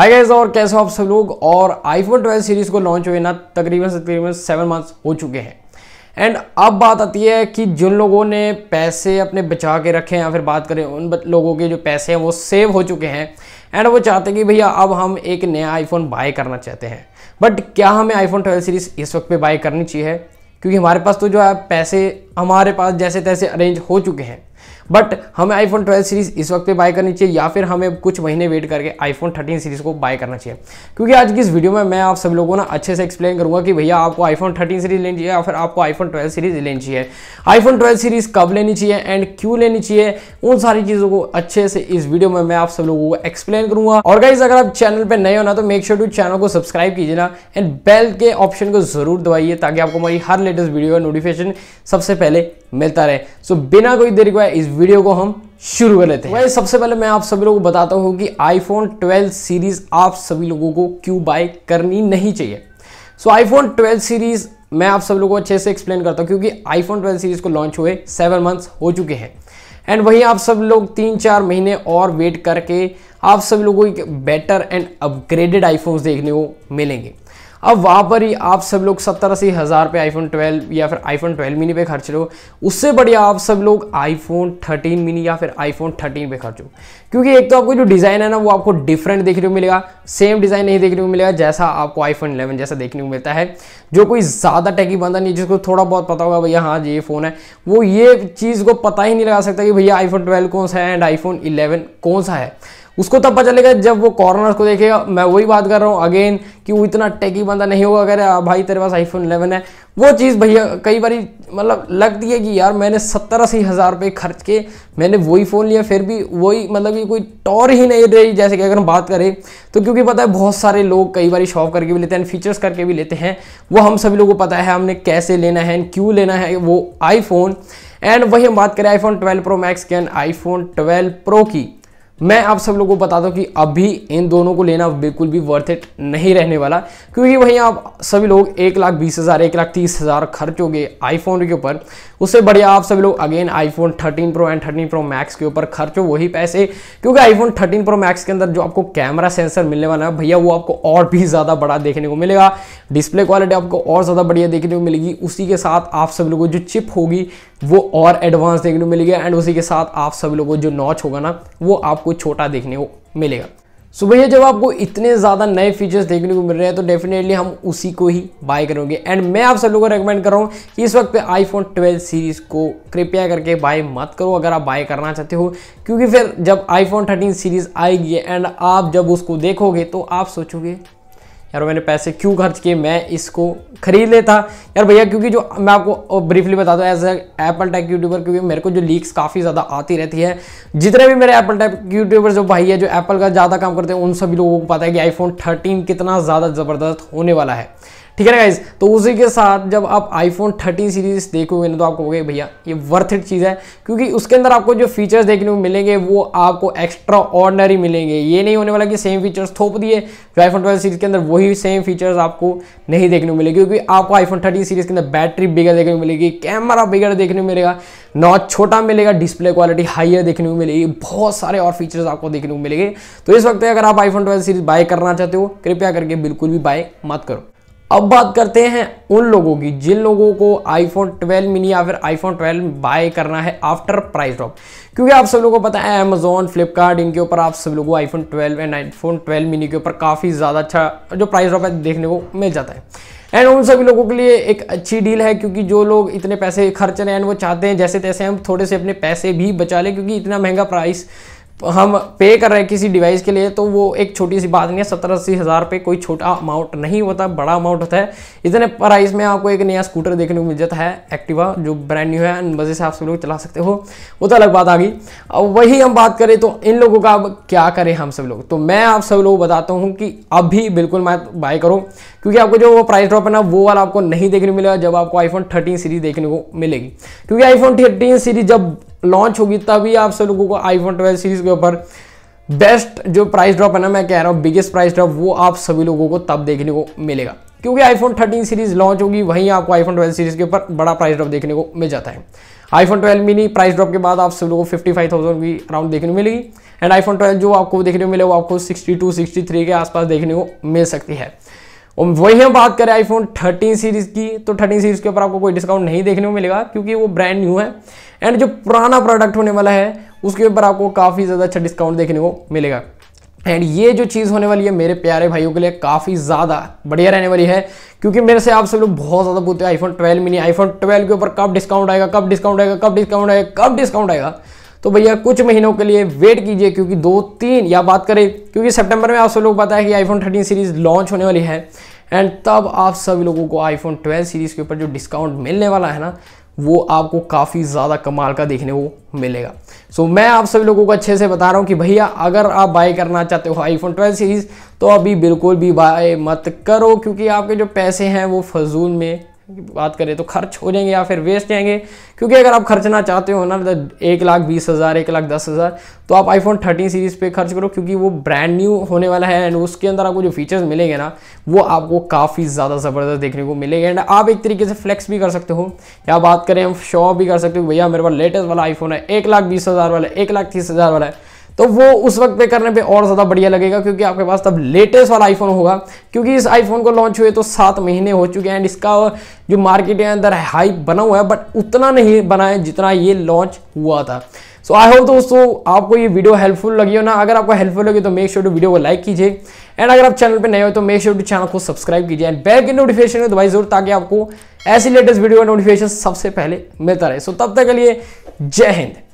hi guys और कैसे हो आप सब लोग और आईफोन ट्वेल्व सीरीज को लॉन्च हुए ना तकरीबन से तकरीबन सेवन मंथ्स हो चुके हैं एंड अब बात आती है कि जिन लोगों ने पैसे अपने बचा के रखे हैं या फिर बात करें उन लोगों के जो पैसे हैं वो सेव हो चुके हैं एंड वो चाहते हैं कि भैया अब हम एक नया आईफोन बाय करना चाहते हैं बट क्या हमें आईफोन ट्वेल्व सीरीज़ इस वक्त पर बाय करनी चाहिए क्योंकि हमारे पास तो जो है पैसे हमारे पास जैसे तैसे अरेंज हो चुके हैं बट हमें आईफोन ट्वेल्व सीरीज़ इस वक्त पे बाय करनी चाहिए या फिर हमें कुछ महीने वेट करके आईफोन थर्टीन सीरीज़ को बाय करना चाहिए क्योंकि आज की इस वीडियो में मैं आप सब लोगों ने ना अच्छे से एक्सप्लेन करूंगा कि भैया आपको आईफोन थर्टीन सीरीज़ लेनी चाहिए या फिर आपको आईफोन ट्वेल्व सीरीज़ लेनी चाहिए आईफोन ट्वेल्व सीरीज़ कब लेनी चाहिए एंड क्यों लेनी चाहिए उन सारी चीज़ों को अच्छे से इस वीडियो में मैं आप सब लोगों को एक्सप्लेन करूंगा और गाइज अगर आप चैनल पर नए हो ना तो मेक श्योर टू चैनल को सब्सक्राइब कीजिए ना एंड बेल के ऑप्शन को ज़रूर दबाइए ताकि आपको हमारी हर लेटेस्ट वीडियो का नोटिफिकेशन सबसे पहले मिलता रहे सो so, बिना कोई देरी को इस वीडियो को हम शुरू कर लेते हैं वैसे सबसे पहले मैं आप सभी लोगों को बताता हूँ कि आईफोन 12 सीरीज़ आप सभी लोगों को क्यों बाय करनी नहीं चाहिए सो आईफोन 12 सीरीज़ मैं आप सब लोगों को अच्छे से एक्सप्लेन करता हूँ क्योंकि आईफोन 12 सीरीज़ को लॉन्च हुए सेवन मंथ्स हो चुके हैं एंड वहीं आप सब लोग तीन चार महीने और वेट करके आप सब लोगों को एक बेटर एंड अपग्रेडेड आईफोन्स देखने को मिलेंगे अब वहाँ पर ही आप सब लोग सत्तर अस्सी हज़ार पे आईफोन 12 या फिर आईफोन 12 मिनी पे खर्च लो उससे बढ़िया आप सब लोग आईफोन 13 मिनी या फिर आईफोन 13 पे खर्चो क्योंकि एक तो आपको जो डिज़ाइन है ना वो आपको डिफरेंट देखने को मिलेगा सेम डिज़ाइन नहीं देखने को मिलेगा जैसा आपको आईफोन इलेवन जैसा देखने को मिलता है जो कोई ज़्यादा टैकी बंदा नहीं जिसको थोड़ा बहुत पता होगा भैया हाँ जी ये फ़ोन है वो ये चीज़ को पता ही नहीं लगा सकता कि भैया आईफोन ट्वेल्व कौन सा है एंड आईफोन इलेवन कौन सा है उसको तब पता चलेगा जब वो कॉर्नर को देखेगा मैं वही बात कर रहा हूँ अगेन कि वो इतना टेकी बंदा नहीं होगा अगर हाँ भाई तेरे पास आईफोन 11 है वो चीज़ भैया कई बार मतलब लगती है कि यार मैंने सत्तर अस्सी हज़ार रुपये खर्च के मैंने वही फ़ोन लिया फिर भी वही मतलब कि कोई टॉर ही नहीं रही जैसे कि अगर हम बात करें तो क्योंकि पता है बहुत सारे लोग कई बार शॉप करके भी लेते हैं फीचर्स करके भी लेते हैं वो हम सभी लोगों को पता है हमने कैसे लेना है क्यों लेना है वो आईफोन एंड वही हम बात करें आईफोन ट्वेल्व प्रो मैक्स के एंड आईफोन ट्वेल्व प्रो की मैं आप सब लोगों को बता दूं कि अभी इन दोनों को लेना बिल्कुल भी वर्थ इट नहीं रहने वाला क्योंकि वहीं आप सभी लोग एक लाख बीस हज़ार एक लाख तीस हज़ार खर्चोगे आईफोन के ऊपर उससे बढ़िया आप सभी लोग again iPhone 13 pro and 13 pro max के ऊपर खर्चो वही पैसे क्योंकि आईफोन 13 प्रो मैक्स के अंदर जो आपको कैमरा सेंसर मिलने वाला है भैया वो आपको और भी ज़्यादा बड़ा देखने को मिलेगा डिस्प्ले क्वालिटी आपको और ज़्यादा बढ़िया देखने को मिलेगी उसी के साथ आप सब लोगों को जो चिप होगी वो और एडवांस देखने को मिलेगा एंड उसी के साथ आप सभी लोगों को जो नॉच होगा ना वो आपको छोटा देखने को मिलेगा सो भैया जब आपको इतने ज़्यादा नए फीचर्स देखने को मिल रहे हैं तो डेफिनेटली हम उसी को ही बाय करेंगे एंड मैं आप सब लोगों को रेकमेंड कर रहा हूँ कि इस वक्त पे आईफोन 12 सीरीज़ को कृपया करके बाय मत करो अगर आप बाय करना चाहते हो क्योंकि फिर जब आईफोन 13 सीरीज़ आएगी एंड आप जब उसको देखोगे तो आप सोचोगे यार मैंने पैसे क्यों खर्च किए मैं इसको खरीद लेता यार भैया क्योंकि जो मैं आपको ब्रीफली बता दूँ एज एप्पल टैक यूट्यूबर क्योंकि मेरे को जो लीक्स काफ़ी ज़्यादा आती रहती है जितने भी मेरे एप्पल टैक यूट्यूबर जो भाई है जो एप्पल का ज़्यादा काम करते हैं उन सभी लोगों को पता है कि आईफोन थर्टीन कितना ज़्यादा ज़बरदस्त होने वाला है ठीक है ना गाइज तो उसी के साथ जब आप आईफोन 30 सीरीज देखोगे ना तो आपको कहोगे भैया ये वर्थ इट चीज़ है क्योंकि उसके अंदर आपको जो फीचर्स देखने को मिलेंगे वो आपको एक्स्ट्रा ऑर्डनरी मिलेंगे ये नहीं होने वाला कि सेम फीचर्स थोप दिए जो आईफोन ट्वेल्व सीरीज के अंदर वही सेम फीचर्स आपको नहीं देखने को मिलेगी क्योंकि आपको आईफोन थर्टी सीरीज के अंदर बैटरी बिगड़ देखने को मिलेगी कैमरा बिगड़ देखने को मिलेगा नॉट छोटा मिलेगा डिस्प्ले क्वालिटी हाइयर देखने को मिलेगी बहुत सारे और फीचर्स आपको देखने को मिलेंगे तो इस वक्त अगर आप आईफोन ट्वेल्व सीरीज बाय करना चाहते हो कृपया करके बिल्कुल भी बाय मत करो अब बात करते हैं उन लोगों की जिन लोगों को आईफोन 12 मिनी या फिर आईफोन 12 बाय करना है आफ्टर प्राइस ड्रॉप क्योंकि आप सब लोगों को पता है अमेजोन फ्लिपकार्ट इनके ऊपर आप सब लोगों को आईफोन 12 एंड आईफोन 12 मिनी के ऊपर काफ़ी ज़्यादा अच्छा जो प्राइस ड्रॉप है देखने को मिल जाता है एंड उन सभी लोगों के लिए एक अच्छी डील है क्योंकि जो लोग इतने पैसे खर्च रहे हैं वो चाहते हैं जैसे तैसे हम थोड़े से अपने पैसे भी बचा लें क्योंकि इतना महंगा प्राइस हम पे कर रहे हैं किसी डिवाइस के लिए तो वो एक छोटी सी बात नहीं है सत्तर अस्सी हज़ार पे कोई छोटा अमाउंट नहीं होता बड़ा अमाउंट होता है इतने प्राइस में आपको एक नया स्कूटर देखने को मिल जाता है एक्टिवा जो ब्रांड न्यू है मज़े से आप सब लोग चला सकते हो वो तो अलग बात आ गई अब वही हम बात करें तो इन लोगों का अब क्या करें हम सब लोग तो मैं आप सब लोग बताता हूँ कि अभी बिल्कुल मैं बाय करो क्योंकि आपको जो वो प्राइस ड्रॉप है ना वो वाला आपको नहीं देखने मिलेगा जब आपको आईफोन थर्टीन सीरीज़ देखने को मिलेगी क्योंकि आईफोन थर्टीन सीरीज जब लॉन्च होगी तभी आप सब लोगों को आईफोन ट्वेल्व सीरीज़ के ऊपर बेस्ट जो प्राइस ड्रॉप है ना मैं कह रहा हूँ बिगेस्ट प्राइस ड्रॉप वो आप सभी लोगों को तब देखने को मिलेगा क्योंकि आईफोन 13 सीरीज लॉन्च होगी वहीं आपको आईफोन 12 सीरीज के ऊपर बड़ा प्राइस ड्रॉप देखने को मिल जाता है आईफोन 12 मिनी प्राइस ड्रॉप के बाद आप सब लोगों को फिफ्टी फाइव थाउजेंड की अराउंड देखने को मिलेगी एंड आईफोन 12 जो आपको देखने को मिले वो आपको 62, 63 के आसपास देखने को मिल सकती है और वही हम बात करें आईफोन 13 सीरीज की तो 13 सीरीज के ऊपर आपको कोई डिस्काउंट नहीं देखने को मिलेगा क्योंकि वो ब्रांड न्यू है एंड जो पुराना प्रोडक्ट होने वाला है उसके ऊपर आपको काफ़ी ज़्यादा अच्छा डिस्काउंट देखने को मिलेगा एंड ये जो चीज़ होने वाली है मेरे प्यारे भाइयों के लिए काफ़ी ज़्यादा बढ़िया रहने वाली है क्योंकि मेरे से आप सब लोग बहुत ज़्यादा पूछते हैं आईफोन 12 मिनी आईफोन 12 के ऊपर कब डिस्काउंट आएगा कब डिस्काउंट आएगा कब डिस्काउंट आएगा कब डिस्काउंट आएगा तो भैया कुछ महीनों के लिए वेट कीजिए क्योंकि दो तीन या बात करें क्योंकि सितंबर में आप सब लोग पता है कि आईफोन 13 सीरीज़ लॉन्च होने वाली है एंड तब आप सभी लोगों को आईफोन 12 सीरीज़ के ऊपर जो डिस्काउंट मिलने वाला है ना वो आपको काफ़ी ज़्यादा कमाल का देखने को मिलेगा सो so, मैं आप सभी लोगों को अच्छे से बता रहा हूँ कि भैया अगर आप बाय करना चाहते हो आईफोन 12 सीरीज़ तो अभी बिल्कुल भी बाय मत करो क्योंकि आपके जो पैसे हैं वो फजूल में बात करें तो खर्च हो जाएंगे या फिर वेस्ट जाएंगे क्योंकि अगर आप खर्चना चाहते हो ना तो एक लाख बीस हज़ार एक लाख दस हज़ार तो आप आईफोन थर्टीन सीरीज़ पे खर्च करो क्योंकि वो ब्रांड न्यू होने वाला है एंड उसके अंदर आपको जो फीचर्स मिलेंगे ना वो आपको काफ़ी ज़्यादा ज़बरदस्त देखने को मिलेंगे एंड आप एक तरीके से फ्लैक्स भी कर सकते हो या बात करें हम शॉप भी कर सकते हो भैया मेरे पास लेटेस्ट वाला आईफोन है एक लाख बीस हज़ार वाला है एक लाख तीस हज़ार वाला है तो वो उस वक्त पे करने पे और ज़्यादा बढ़िया लगेगा क्योंकि आपके पास तब लेटेस्ट वाला आईफोन होगा क्योंकि इस आईफोन को लॉन्च हुए तो सात महीने हो चुके हैं एंड इसका जो मार्केट के अंदर हाइप बना हुआ है बट उतना नहीं बना है जितना ये लॉन्च हुआ था सो आई होप दोस्तों आपको ये वीडियो हेल्पफुल लगी हो ना अगर आपको हेल्पफुल लगी तो मेक श्योर टू वीडियो को लाइक कीजिए एंड अगर आप चैनल पर नए हो तो मेक श्योर टू चैनल को सब्सक्राइब कीजिए एंड बेल की नोटिफिकेशन में दबाई जरूर ताकि आपको ऐसी लेटेस्ट वीडियो का नोटिफिकेशन सबसे पहले मिलता रहे सो so, तब तक के लिए जय हिंद